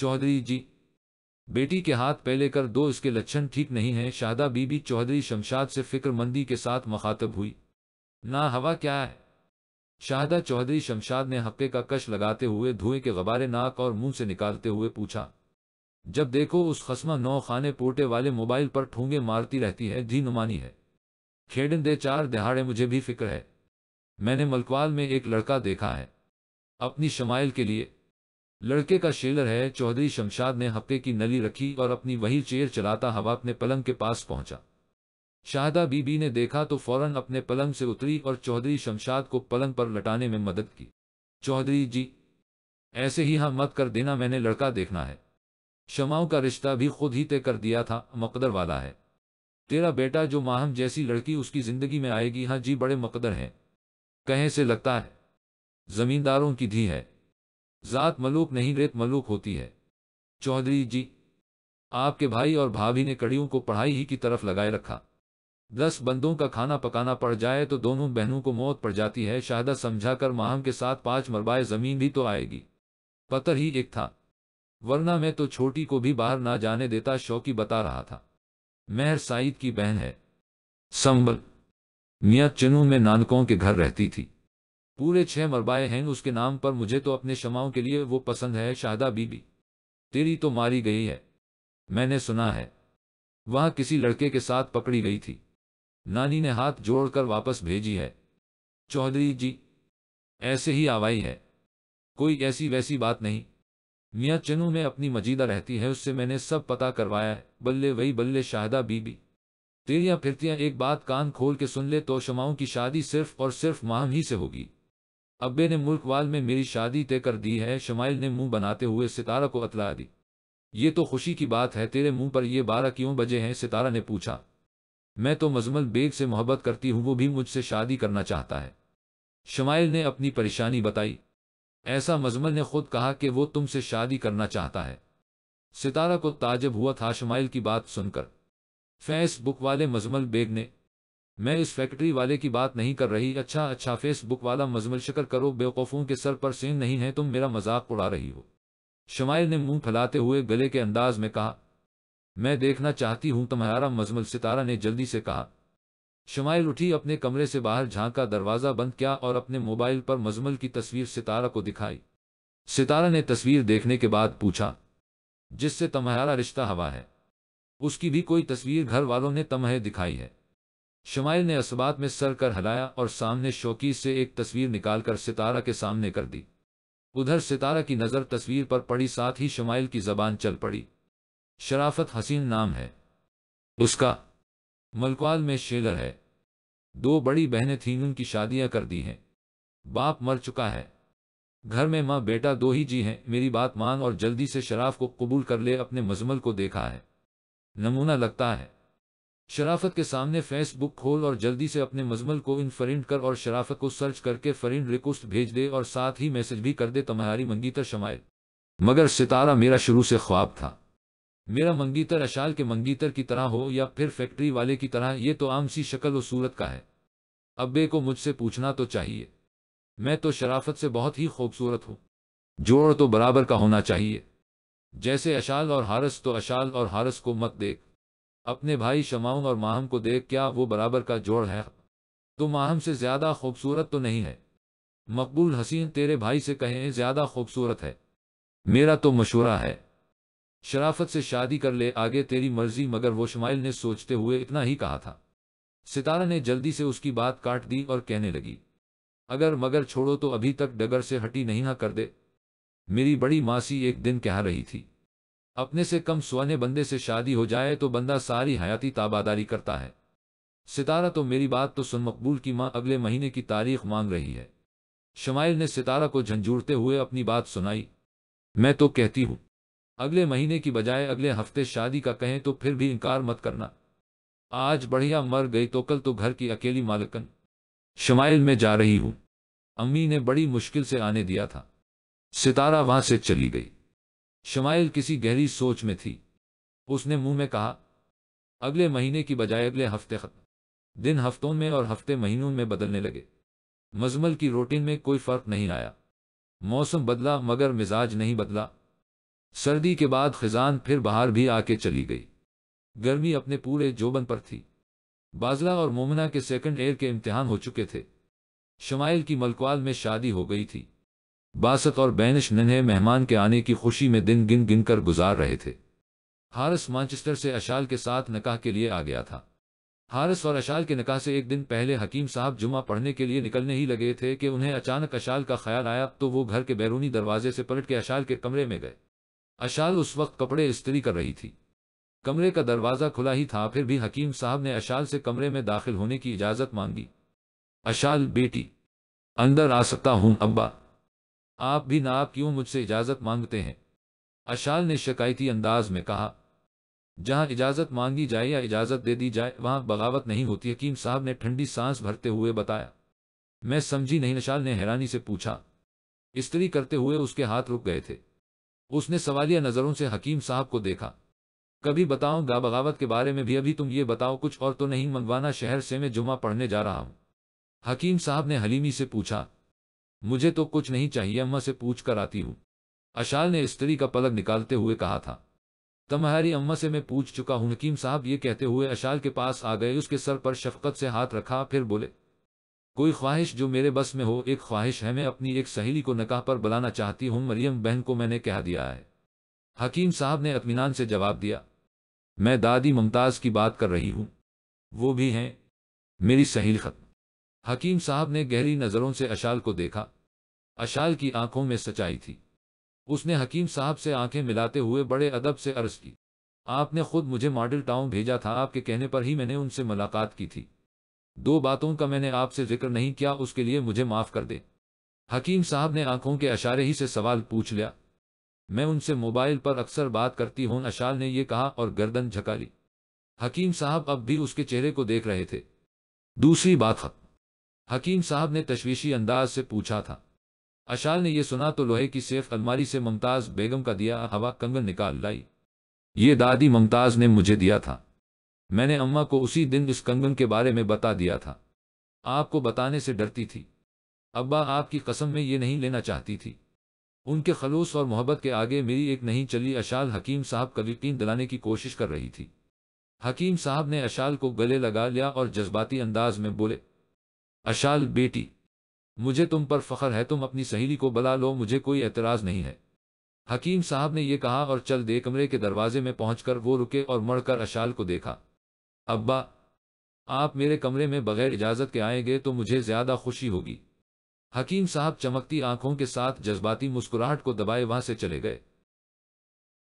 चौधरी जी बेटी के हाथ पहले कर दो इसके लक्षण ठीक नहीं हैं शादा बीबी चौधरी शमशाद से फिक्रमंदी के साथ मुखातब हुई ना हवा क्या है शाहदा चौधरी शमशाद ने हप्पे का कश लगाते हुए धुएं के गबारे नाक और मुंह से निकालते हुए पूछा जब देखो उस खसमा नौ खाने पोटे वाले मोबाइल पर ठूंगे मारती रहती है जी नुमानी है खेडन दे चार दिहाड़े मुझे भी फिक्र है मैंने मलकवाल में एक लड़का देखा है अपनी शमाइल के लिए लड़के का शेलर है चौधरी शमशाद ने हफ्ते की नली रखी और अपनी वही चेयर चलाता हवा अपने पलंग के पास पहुंचा शाहदा बीबी ने देखा तो फौरन अपने पलंग से उतरी और चौधरी शमशाद को पलंग पर लटाने में मदद की चौधरी जी ऐसे ही हाँ मत कर देना मैंने लड़का देखना है शमाओं का रिश्ता भी खुद ही तय कर दिया था मकदर वाला है तेरा बेटा जो माहम जैसी लड़की उसकी जिंदगी में आएगी हाँ जी बड़े मकदर हैं कहे से लगता है जमींदारों की धी है जात मलूक नहीं रेत मलूक होती है चौधरी जी आपके भाई और भाभी ने कड़ियों को पढ़ाई ही की तरफ लगाए रखा दस बंदों का खाना पकाना पड़ जाए तो दोनों बहनों को मौत पड़ जाती है शाहदा समझाकर माहम के साथ पांच मरबाए जमीन भी तो आएगी पतर ही एक था वरना मैं तो छोटी को भी बाहर ना जाने देता शौकी बता रहा था मेहर साइद की बहन है संबल मियाँ चनू में नानकों के घर रहती थी पूरे छह मरबाए हैं उसके नाम पर मुझे तो अपने शमाओं के लिए वो पसंद है शाहदा बीबी तेरी तो मारी गई है मैंने सुना है वह किसी लड़के के साथ पकड़ी गई थी नानी ने हाथ जोड़कर वापस भेजी है चौधरी जी ऐसे ही आवाई है कोई ऐसी वैसी बात नहीं मियाँ चनू में अपनी मजीदा रहती है उससे मैंने सब पता करवाया है बल्ले वही बल्ले शाहदा बीबी तेरिया फिरतियां एक बात कान खोल के सुन ले तो शमाओं की शादी सिर्फ और सिर्फ माह ही से होगी अब्बे ने मुल्कवाल में मेरी शादी तय कर दी है शमाइल ने मुंह बनाते हुए सितारा को अतला दी ये तो खुशी की बात है तेरे मुंह पर ये बारह क्यों बजे हैं सितारा ने पूछा मैं तो मजमल बेग से मोहब्बत करती हूं वो भी मुझसे शादी करना चाहता है शमाइल ने अपनी परेशानी बताई ऐसा मजमल ने खुद कहा कि वो तुमसे शादी करना चाहता है सितारा को ताजब हुआ था शमाइल की बात सुनकर फेसबुक वाले मजमल बेग ने मैं इस फैक्ट्री वाले की बात नहीं कर रही अच्छा अच्छा फेसबुक वाला मजमल शकर करो बेवकूफ़ों के सर पर सीन नहीं है तुम मेरा मजाक उड़ा रही हो शमाइल ने मुंह फैलाते हुए गले के अंदाज में कहा मैं देखना चाहती हूं तुम्हारा मजमल सितारा ने जल्दी से कहा शमाइल उठी अपने कमरे से बाहर झांका दरवाज़ा बंद किया और अपने मोबाइल पर मजमल की तस्वीर सितारा को दिखाई सितारा ने तस्वीर देखने के बाद पूछा जिससे तुम्हारा रिश्ता हवा है उसकी भी कोई तस्वीर घर वालों ने तमहे दिखाई है शमाइल ने असबात में सर कर हलाया और सामने शौकी से एक तस्वीर निकालकर सितारा के सामने कर दी उधर सितारा की नज़र तस्वीर पर पड़ी साथ ही शमाइल की जबान चल पड़ी शराफत हसीन नाम है उसका मलकवाल में शेलर है दो बड़ी बहनें थीं उनकी शादियां कर दी हैं बाप मर चुका है घर में माँ बेटा दो ही जी हैं मेरी बात मान और जल्दी से शराफ को कबूल कर ले अपने मजमल को देखा है नमूना लगता है शराफत के सामने फेसबुक खोल और जल्दी से अपने मजमल को इन फरिंड कर और शराफत को सर्च करके फरिंड रिक्वेस्ट भेज दे और साथ ही मैसेज भी कर दे तुम्हारी मंगीतर शमायल मगर सितारा मेरा शुरू से ख्वाब था मेरा मंगीतर अशाल के मंगीतर की तरह हो या फिर फैक्ट्री वाले की तरह ये तो आम सी शक्ल व सूरत का है अब्बे को मुझसे पूछना तो चाहिए मैं तो शराफत से बहुत ही खूबसूरत हूँ जोड़ तो बराबर का होना चाहिए जैसे अशाल और हारस तो अशाल और हारस को मत देख अपने भाई शमाउन और माहम को देख क्या वो बराबर का जोड़ है तो माहम से ज्यादा खूबसूरत तो नहीं है मकबूल हसीन तेरे भाई से कहें ज्यादा खूबसूरत है मेरा तो मशूरा है शराफत से शादी कर ले आगे तेरी मर्जी मगर वो शमाइल ने सोचते हुए इतना ही कहा था सितारा ने जल्दी से उसकी बात काट दी और कहने लगी अगर मगर छोड़ो तो अभी तक डगर से हटी नहीं ना कर दे मेरी बड़ी मासी एक दिन कह रही थी अपने से कम सुहाने बंदे से शादी हो जाए तो बंदा सारी हयाती ताबादारी करता है सितारा तो मेरी बात तो सुन मकबूल की माँ अगले महीने की तारीख मांग रही है शमाइल ने सितारा को झंझूरते हुए अपनी बात सुनाई मैं तो कहती हूं अगले महीने की बजाय अगले हफ्ते शादी का कहें तो फिर भी इनकार मत करना आज बढ़िया मर गई तो कल तो घर की अकेली मालकन शमाइल में जा रही हूं अम्मी ने बड़ी मुश्किल से आने दिया था सितारा वहां से चली गई शमाइल किसी गहरी सोच में थी उसने मुंह में कहा अगले महीने की बजाय अगले हफ्ते खत्म दिन हफ्तों में और हफ्ते महीनों में बदलने लगे मजमल की रोटीन में कोई फर्क नहीं आया मौसम बदला मगर मिजाज नहीं बदला सर्दी के बाद खिजान फिर बाहर भी आके चली गई गर्मी अपने पूरे जोबन पर थी बाजला और मोमना के सेकंड एयर के इम्तिहान हो चुके थे शमाइल की मलकवाल में शादी हो गई थी बासत और बैनिश नन्हे मेहमान के आने की खुशी में दिन गिन गिन कर गुजार रहे थे हारस मानचेस्टर से अशाल के साथ नकाह के लिए आ गया था हारस और अशाल के नकाह से एक दिन पहले हकीम साहब जुमा पढ़ने के लिए निकलने ही लगे थे कि उन्हें अचानक अशाल का ख्याल आया तो वो घर के बैरूनी दरवाजे से पलट के अशाल के कमरे में गए अशाल उस वक्त कपड़े इस्तरी कर रही थी कमरे का दरवाज़ा खुला ही था फिर भी हकीम साहब ने अशाल से कमरे में दाखिल होने की इजाज़त मांगी अशाल बेटी अंदर आ सकता हूं अब्बा आप भी आप क्यों मुझसे इजाजत मांगते हैं अशाल ने शिकायती अंदाज में कहा जहां इजाजत मांगी जाए या इजाजत दे दी जाए वहां बगावत नहीं होती हकीम साहब ने ठंडी सांस भरते हुए बताया मैं समझी नहीं अशाल ने हैरानी से पूछा स्त्री करते हुए उसके हाथ रुक गए थे उसने सवालिया नजरों से हकीम साहब को देखा कभी बताओ गा बगावत के बारे में भी अभी तुम ये बताओ कुछ और तो नहीं मंगवाना शहर से मैं जुमा पढ़ने जा रहा हूं हकीम साहब ने हलीमी से पूछा मुझे तो कुछ नहीं चाहिए अम्मा से पूछ कर आती हूं अशाल ने स्त्री का पलक निकालते हुए कहा था तमहारी अम्मा से मैं पूछ चुका हूं हकीम साहब ये कहते हुए अशाल के पास आ गए उसके सर पर शफकत से हाथ रखा फिर बोले कोई ख्वाहिश जो मेरे बस में हो एक ख्वाहिश है मैं अपनी एक सहेली को नकाह पर बुलाना चाहती हूं मरियम बहन को मैंने कह दिया है हकीम साहब ने अतमीनान से जवाब दिया मैं दादी मुमताज की बात कर रही हूं वो भी हैं मेरी सहेल खत्म हकीम साहब ने गहरी नज़रों से अशाल को देखा अशाल की आंखों में सच्चाई थी उसने हकीम साहब से आंखें मिलाते हुए बड़े अदब से अर्ज की आपने खुद मुझे मॉडल टाउन भेजा था आपके कहने पर ही मैंने उनसे मुलाकात की थी दो बातों का मैंने आपसे जिक्र नहीं किया उसके लिए मुझे माफ कर दे हकीम साहब ने आंखों के अशारे ही से सवाल पूछ लिया मैं उनसे मोबाइल पर अक्सर बात करती हूं अशाल ने यह कहा और गर्दन झका ली हकीम साहब अब भी उसके चेहरे को देख रहे थे दूसरी बात हकीम साहब ने तशवीशी अंदाज से पूछा था अशाल ने यह सुना तो लोहे की सेफ अलमारी से मुमताज बेगम का दिया हवा कंगन निकाल लाई ये दादी मुमताज ने मुझे दिया था मैंने अम्मा को उसी दिन इस कंगन के बारे में बता दिया था आपको बताने से डरती थी अब्बा आपकी कसम में ये नहीं लेना चाहती थी उनके खलूस और मोहब्बत के आगे मेरी एक नहीं चली अशाल हकीम साहब का यकीन दिलाने की कोशिश कर रही थी हकीम साहब ने अशाल को गले लगा लिया और जज्बाती अंदाज में बोले अशाल बेटी मुझे तुम पर फख्र है तुम अपनी सहेली को बुला लो मुझे कोई एतराज नहीं है हकीम साहब ने यह कहा और चल दे कमरे के दरवाजे में पहुंचकर वो रुके और मड़कर अशाल को देखा अब्बा आप मेरे कमरे में बगैर इजाजत के आएंगे तो मुझे ज्यादा खुशी होगी हकीम साहब चमकती आंखों के साथ जज्बाती मुस्कुराहट को दबाए वहां से चले गए